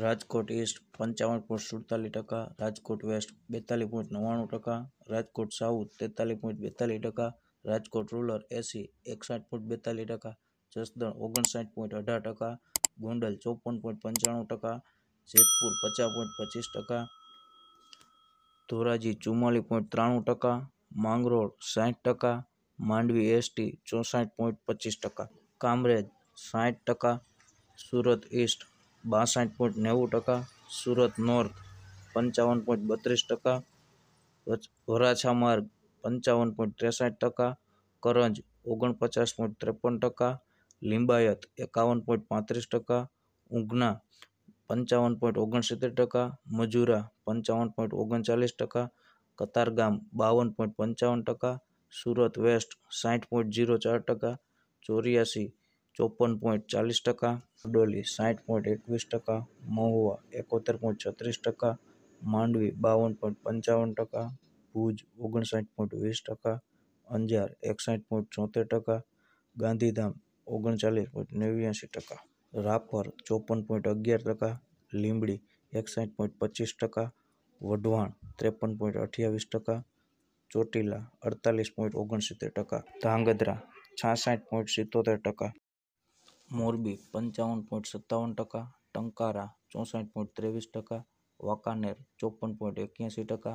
Rajkot east पंचावन point सुड़तालीस टका राजकोट वेस्ट बेतालीस पॉइंट नवाणु टका राजकोट साउथ तेतालीस पॉइंट बेतालीस टका राजकोट रूलर एसी एकसठ पॉइंट बेतालीस टका जसद ओगणसाठ पॉइंट अठार टका गोडल चौपन पॉइंट पंचाणु टका जेतपुर पचास पॉइंट पच्चीस टका धोराजी चुम्मास पॉइंट त्राणु टका मांगरोड साठ टका मांडवी एस टी चौसठ पॉइंट पच्चीस टका कामरेज साठ टका सूरत ईस्ट बासठ पॉइंट नेव टका सूरत नॉर्थ पंचावन पॉइंट बत्रीस टका वराछा मार्ग पंचावन पॉइंट तेसठ टका करंज ओगन पचास पॉइंट त्रेपन टका लिंबायत एकावन पॉइंट पत्रीस टका ऊँगना पंचावन पॉइंट ओगन सीतेर टका मजूरा पंचावन पॉइंट ओगन चालीस टका कतारगाम बवन पॉइंट पंचावन टका सूरत वेस्ट साठ पॉइंट जीरो चार टका चौरियासी ચોપન પોઈન્ટ ચાલીસ ટકા ડોલી સાઠ પોઈન્ટ એકવીસ ટકા મહુવા એકોતેર પોઈન્ટ છત્રીસ ટકા માંડવી બાવન પોઈન્ટ પંચાવન ટકા ભુજ ઓગણસાઠ પોઈન્ટ વીસ ટકા અંજાર એકસાઠ પોઈન્ટ ચોતેર ટકા ગાંધીધામ ઓગણચાલીસ પોઈન્ટ નેવ્યાસી ટકા રાપર ચોપન પોઈન્ટ અગિયાર ટકા લીંબડી એકસાઠ પોઈન્ટ પચીસ ટકા વઢવાણ ત્રેપન પોઈન્ટ અઠ્યાવીસ ટકા ચોટીલા અડતાલીસ પોઈન્ટ ઓગણસિત્તેર ટકા ધાંગધ્રા છાસઠ પોઈન્ટ સિત્તોતેર ટકા मोरबी पंचावन पॉइंट सत्तावन टका टंकारा चौसठ पॉइंट तेवीस टका वाकानेर चौप्पन पॉइंट एक टका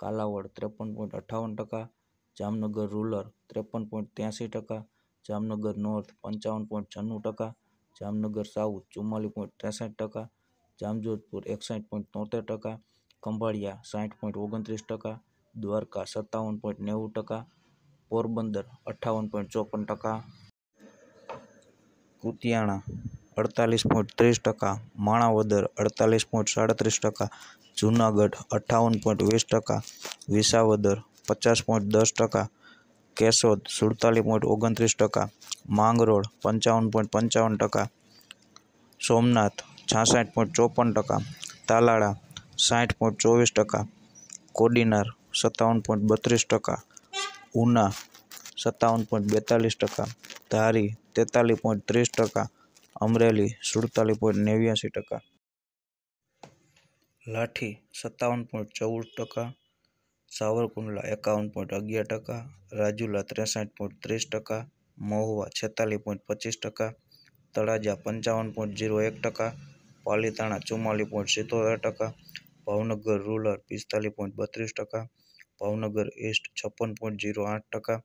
कालावड़ त्रेपन पॉइंट अठावन टका जामनगर रूरल त्रेपन पॉइंट त्यासी टका जामनगर नॉर्थ पंचावन पॉइंट छन्नू टका जामनगर साउथ चुम्मा पॉइंट तेसठ टका जामजोधपुर एकसठ पॉइंट तोतेर टका खंभाड़िया साठ पॉइंट ओगतरीस टका द्वारका सत्तावन पॉइंट नेव टका पोरबंदर अठावन पॉइंट चौपन टका કુતિયાણા અડતાલીસ પોઈન્ટ ત્રીસ ટકા માણાવદર અડતાલીસ પોઈન્ટ સાડત્રીસ ટકા જૂનાગઢ અઠ્ઠાવન પોઈન્ટ વીસ ટકા વિસાવદર પચાસ પોઈન્ટ દસ ટકા કેશોદ સુડતાલીસ પોઈન્ટ ઓગણત્રીસ ટકા માંગરોળ પંચાવન પોઈન્ટ પંચાવન ટકા સોમનાથ છાસઠ પોઈન્ટ ચોપન ટકા તાલાળા સાઠ પોઈન્ટ ચોવીસ ટકા કોડીનાર સત્તાવન પોઈન્ટ બત્રીસ ટકા ઉના સત્તાવન પોઈન્ટ બેતાલીસ ટકા ધારી તેતાલીસ પોઈન્ટ ત્રીસ ટકા અમરેલી સુડતાલીસ પોઈન્ટ નેવ્યાસી ટકા લાઠી સત્તાવન પોઈન્ટ ચૌદ ટકા સાવરકુંડલા એકાવન પોઈન્ટ અગિયાર ટકા રાજુલા ત્રેસઠ પોઈન્ટ ત્રીસ ટકા મહુવા છેતાલીસ પોઈન્ટ પચીસ ટકા તળાજા પંચાવન પોઈન્ટ ઝીરો એક ટકા પાલીતાણા ચુમ્માલીસ પોઈન્ટ સિત્તોતેર ટકા ભાવનગર રૂરલ પિસ્તાલીસ પોઈન્ટ બત્રીસ ટકા ભાવનગર ઈસ્ટ છપ્પન પોઈન્ટ ઝીરો આઠ ટકા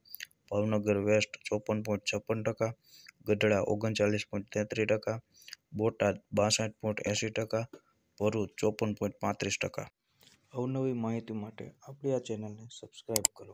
ભાવનગર વેસ્ટ ચોપન પોઈન્ટ છપ્પન ટકા ગઢડા ઓગણચાલીસ પોઈન્ટ તેત્રીસ ટકા બોટાદ બાસઠ પોઈન્ટ એંસી ટકા ભરૂચ ચોપન પોઈન્ટ પાંત્રીસ ટકા અવનવી માહિતી માટે આપણી આ ચેનલને સબસ્ક્રાઈબ કરો